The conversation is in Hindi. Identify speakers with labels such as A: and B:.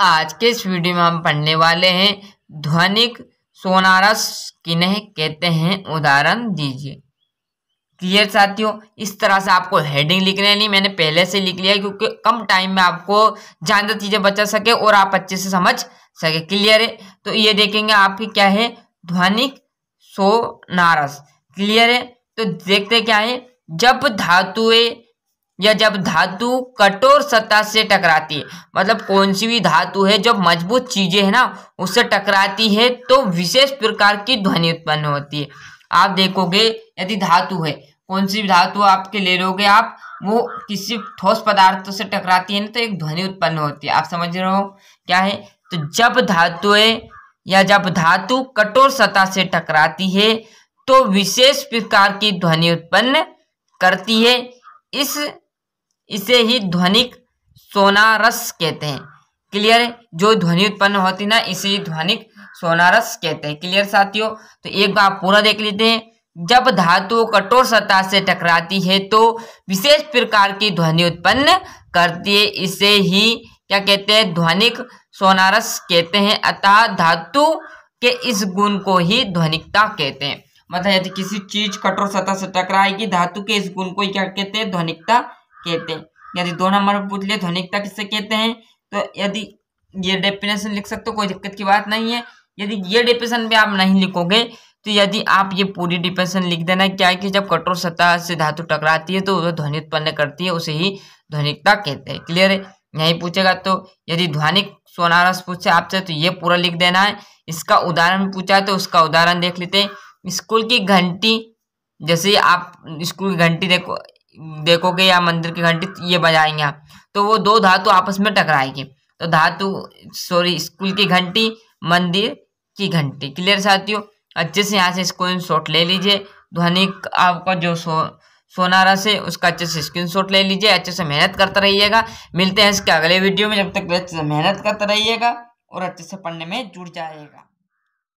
A: आज के इस वीडियो में हम पढ़ने वाले हैं ध्वनिक सोनारस किन्हें कहते हैं उदाहरण दीजिए क्लियर साथियों इस तरह से आपको हेडिंग लिखने ली नहीं मैंने पहले से लिख लिया क्योंकि कम टाइम में आपको ज़्यादा चीज़ें बचा सके और आप अच्छे से समझ सके क्लियर है तो ये देखेंगे आपकी क्या है ध्वनिक सोनारस क्लियर है तो देखते क्या है जब धातुएं या जब धातु कठोर सतह से टकराती है मतलब कौन सी भी धातु है जब मजबूत चीजें है ना उससे टकराती है तो विशेष प्रकार की ध्वनि उत्पन्न होती है आप देखोगे यदि धातु है कौन सी भी धातु आपके ले लोगे आप वो किसी ठोस पदार्थ से टकराती है ना तो एक ध्वनि उत्पन्न होती है आप समझ रहे हो क्या है तो जब है या जब धातु कठोर सतह से टकराती है तो विशेष प्रकार की ध्वनि उत्पन्न करती है इस इसे ही ध्वनिक सोनारस कहते हैं क्लियर है जो ध्वनि उत्पन्न होती ना इसे ही ध्वनिक सोनारस कहते हैं क्लियर साथियों तो एक बार पूरा देख लेते हैं जब धातु कठोर सतह से टकराती है तो विशेष प्रकार की ध्वनि उत्पन्न करती है इसे ही क्या कहते हैं ध्वनिक सोनारस कहते हैं अतः धातु के इस गुण को ही ध्वनिकता कहते हैं मतलब यदि किसी चीज कठोर सतह से टकराएगी धातु के इस गुण को क्या कहते हैं ध्वनिकता कहते हैं यदि दो नंबर में पूछ लिया ध्वनिकता किससे कहते हैं तो यदि ये डेफिनेशन लिख सकते हो कोई दिक्कत की बात नहीं है यदि ये डेफिनेशन भी आप नहीं लिखोगे तो यदि आप ये पूरी डिफिनेशन लिख देना क्या है कि जब कठोर सतह से धातु टकराती है तो वह ध्वनि उत्पन्न करती है उसे ही ध्वनिकता कहते हैं क्लियर है यही पूछेगा तो यदि ध्वनिक सोनारस पूछे आपसे तो ये पूरा लिख देना है इसका उदाहरण पूछा तो उसका उदाहरण देख लेते हैं स्कूल की घंटी जैसे आप स्कूल की घंटी देखो देखोगे या मंदिर की घंटी ये बजाएंगे आप तो वो दो धातु आपस में टकराएगी तो धातु सॉरी स्कूल की घंटी मंदिर की घंटी क्लियर साथियों अच्छे से यहाँ से स्क्रीन शॉट ले लीजिए ध्वनि आपका जो सो सोनारस है उसका अच्छे से स्क्रीन शॉट ले लीजिए अच्छे से मेहनत करते रहिएगा मिलते हैं इसके अगले वीडियो में जब तक अच्छे से मेहनत करते रहिएगा और अच्छे से पढ़ने में जुड़ जाएगा